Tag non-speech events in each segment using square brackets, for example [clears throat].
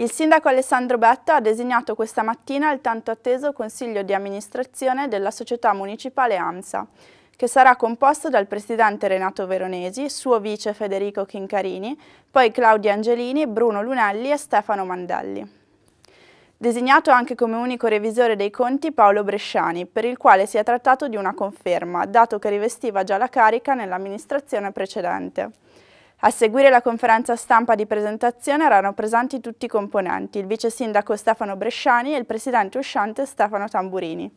Il sindaco Alessandro Betta ha designato questa mattina il tanto atteso Consiglio di amministrazione della società municipale AMSA, che sarà composto dal presidente Renato Veronesi, suo vice Federico Chincarini, poi Claudia Angelini, Bruno Lunelli e Stefano Mandelli. Designato anche come unico revisore dei conti Paolo Bresciani, per il quale si è trattato di una conferma, dato che rivestiva già la carica nell'amministrazione precedente. A seguire la conferenza stampa di presentazione erano presenti tutti i componenti, il vice sindaco Stefano Bresciani e il presidente uscente Stefano Tamburini.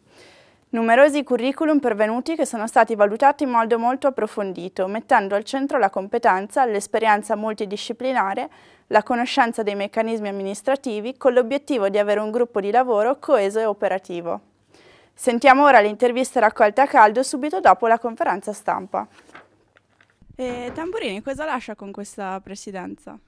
Numerosi curriculum pervenuti che sono stati valutati in modo molto approfondito, mettendo al centro la competenza, l'esperienza multidisciplinare, la conoscenza dei meccanismi amministrativi, con l'obiettivo di avere un gruppo di lavoro coeso e operativo. Sentiamo ora l'intervista raccolta a caldo subito dopo la conferenza stampa. E Tamburini cosa lascia con questa presidenza?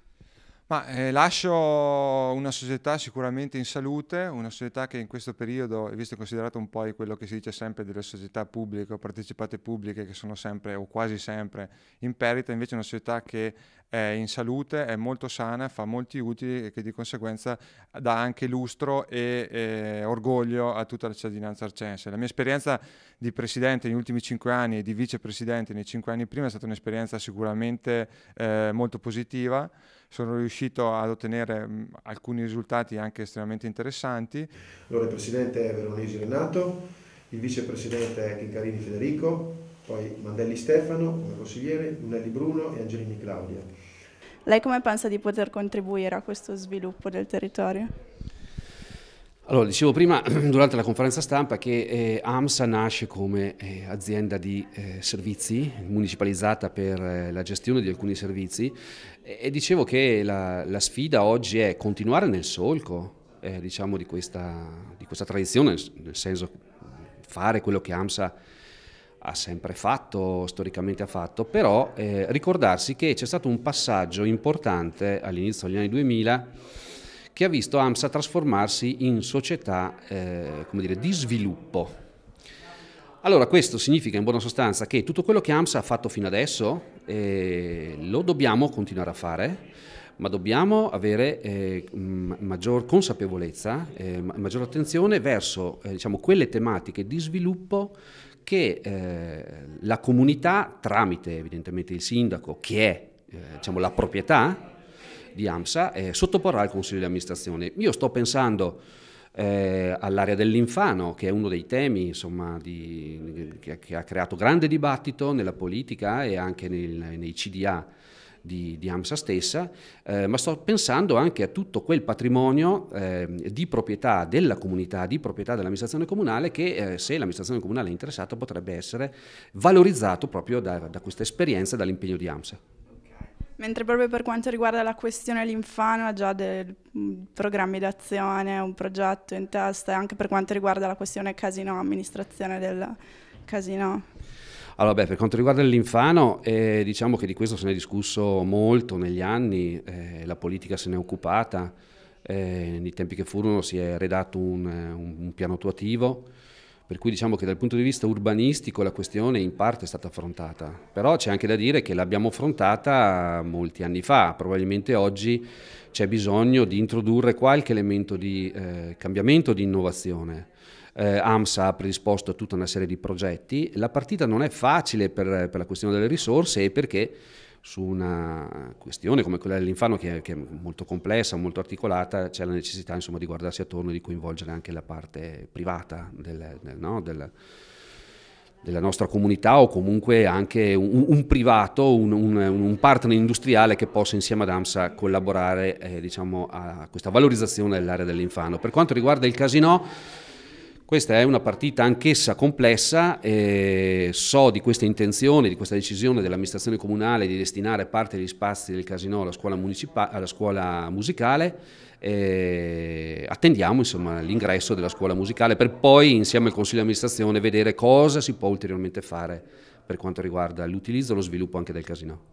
Ma, eh, lascio una società sicuramente in salute, una società che in questo periodo, visto e considerato un po' quello che si dice sempre delle società pubbliche o partecipate pubbliche che sono sempre o quasi sempre in perita, invece una società che è in salute, è molto sana, fa molti utili e che di conseguenza dà anche lustro e, e orgoglio a tutta la cittadinanza arcense. La mia esperienza di presidente negli ultimi cinque anni e di vicepresidente nei cinque anni prima è stata un'esperienza sicuramente eh, molto positiva sono riuscito ad ottenere mh, mm, alcuni risultati anche estremamente interessanti. Allora, il presidente è Veronese Renato, il vicepresidente è Chincarini Federico, poi Mandelli Stefano come consigliere, Lunelli Bruno e Angelini Claudia. Lei come pensa di poter contribuire a questo sviluppo del territorio? Allora, dicevo prima [clears throat] durante la conferenza stampa che eh, AMSA nasce come eh, azienda di eh, servizi, municipalizzata per eh, la gestione di alcuni servizi e, e dicevo che la, la sfida oggi è continuare nel solco eh, diciamo, di, questa, di, questa, tradizione, nel senso fare quello che AMSA ha sempre fatto, storicamente ha fatto, però eh, ricordarsi che c'è stato un passaggio importante all'inizio degli anni 2000 che ha visto AMSA trasformarsi in società eh, dire, di sviluppo. Allora questo significa in buona sostanza che tutto quello che AMSA ha fatto fino adesso eh, lo dobbiamo continuare a fare, ma dobbiamo avere eh, maggior consapevolezza, eh, maggior attenzione verso eh, diciamo, quelle tematiche di sviluppo che eh, la comunità, tramite evidentemente il sindaco, che è eh, diciamo, la proprietà di AMSA, eh, sottoporrà al Consiglio di amministrazione. Io sto pensando eh, all'area dell'infano, che è uno dei temi insomma, di, che, che, ha creato grande dibattito nella politica e anche nel, nei CDA di, di AMSA stessa, eh, ma sto pensando anche a tutto quel patrimonio eh, di proprietà della comunità, di proprietà dell'amministrazione comunale che eh, se l'amministrazione comunale è interessata potrebbe essere valorizzato proprio da, da questa esperienza e dall'impegno di AMSA. Mentre proprio per quanto riguarda la questione linfana, già dei mm, programmi d'azione, un progetto in testa, e anche per quanto riguarda la questione casino, amministrazione del casino. Allora, beh, per quanto riguarda il linfano, eh, diciamo che di questo se ne è discusso molto negli anni, eh, la politica se ne è occupata, eh, nei tempi che furono si è redatto un, eh, un, un piano attuativo per cui diciamo che dal punto di vista urbanistico la questione in parte è stata affrontata, però c'è anche da dire che l'abbiamo affrontata molti anni fa, probabilmente oggi c'è bisogno di introdurre qualche elemento di eh, cambiamento, di innovazione. Eh, AMSA ha predisposto tutta una serie di progetti, la partita non è facile per, per la questione delle risorse e perché su una questione come quella dell'infanno che, che, è molto complessa, molto articolata, c'è la necessità insomma, di guardarsi attorno e di coinvolgere anche la parte privata del, del, no, del, della nostra comunità o comunque anche un, un privato, un, un, un, partner industriale che possa insieme ad AMSA collaborare eh, diciamo, a questa valorizzazione dell'area dell'infano. Per quanto riguarda il casino, questa è una partita anch'essa complessa, eh, so di questa intenzione, di questa decisione dell'amministrazione comunale di destinare parte degli spazi del casino alla scuola, municipa- alla scuola musicale, eh, attendiamo insomma, l'ingresso della scuola musicale per poi insieme al Consiglio di amministrazione vedere cosa si può ulteriormente fare per quanto riguarda l'utilizzo e lo sviluppo anche del casino.